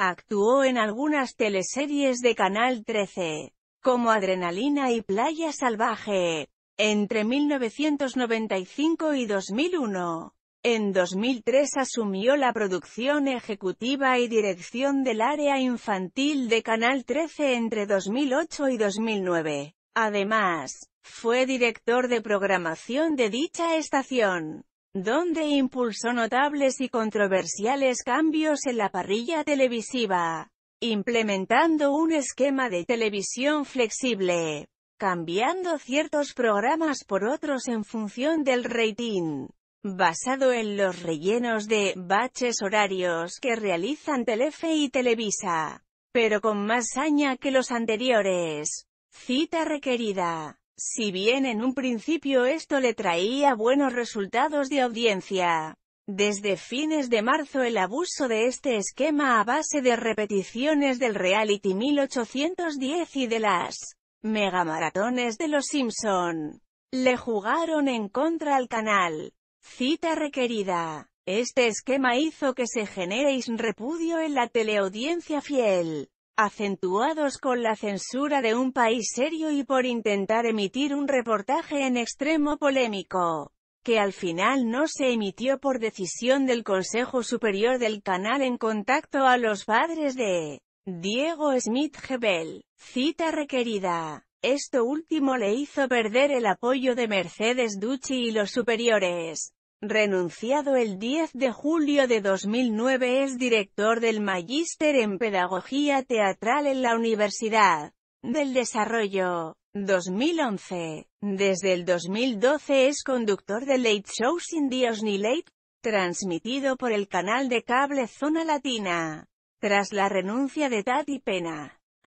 Actuó en algunas teleseries de Canal 13, como Adrenalina y Playa Salvaje, entre 1995 y 2001. En 2003 asumió la producción ejecutiva y dirección del área infantil de Canal 13 entre 2008 y 2009. Además, fue director de programación de dicha estación donde impulsó notables y controversiales cambios en la parrilla televisiva, implementando un esquema de televisión flexible, cambiando ciertos programas por otros en función del rating, basado en los rellenos de baches horarios que realizan Telefe y Televisa, pero con más saña que los anteriores. Cita requerida. Si bien en un principio esto le traía buenos resultados de audiencia, desde fines de marzo el abuso de este esquema a base de repeticiones del reality 1810 y de las megamaratones de los Simpson, le jugaron en contra al canal. Cita requerida. Este esquema hizo que se generéis repudio en la teleaudiencia fiel acentuados con la censura de un país serio y por intentar emitir un reportaje en extremo polémico, que al final no se emitió por decisión del Consejo Superior del Canal en contacto a los padres de Diego Smith Gebel. Cita requerida. Esto último le hizo perder el apoyo de Mercedes Ducci y los superiores. Renunciado el 10 de julio de 2009 es director del Magíster en Pedagogía Teatral en la Universidad del Desarrollo. 2011. Desde el 2012 es conductor de Late Show sin Dios ni Late, transmitido por el canal de cable Zona Latina. Tras la renuncia de Tati Pena.